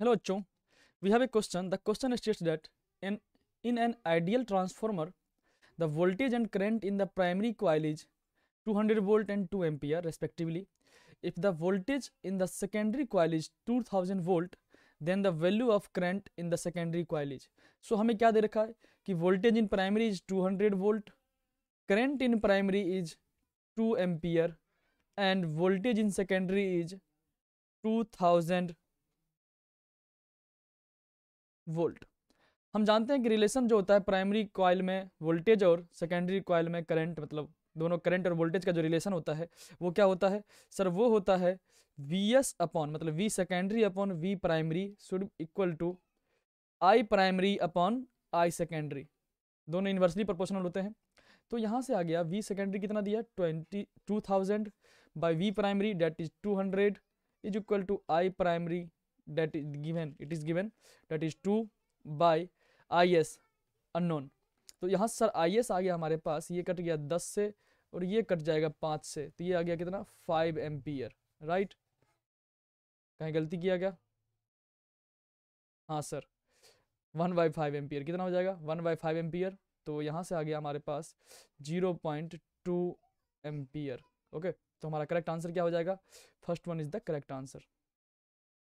hello बच्चों we have a question the question states that in in an ideal transformer the voltage and current in the primary coil is 200 volt and 2 ampere respectively if the voltage in the secondary coil is 2000 volt then the value of current in the secondary coil is so हमें क्या दे रखा है कि voltage in primary is 200 volt current in primary is 2 ampere end voltage in secondary is 2000 volt हम जानते हैं कि रिलेशन जो होता है प्राइमरी कॉयल में वोल्टेज और सेकेंडरी कॉयल में करंट मतलब दोनों करंट और वोल्टेज का जो रिलेशन होता है वो क्या होता है सर वो होता है वी एस अपॉन मतलब V secondary upon V primary should equal to I primary upon I secondary दोनों इन्वर्सली प्रोपोर्शनल होते हैं तो यहाँ से आ गया वी सेकेंडरी कितना दिया twenty two thousand by V primary that is two hundred is equal to I primary that is given it is given that is 2 by is unknown तो यहाँ सर आई एस आ गया हमारे पास ये cut गया दस से और ये कट जाएगा पाँच से तो ये आ गया कितना फाइव एम राइट कहीं गलती किया गया हाँ sir one by five ampere कितना हो जाएगा वन बाई फाइव एम तो यहाँ से आ गया हमारे पास zero point two M okay तो हमारा करेक्ट आंसर क्या हो जाएगा first one is the correct answer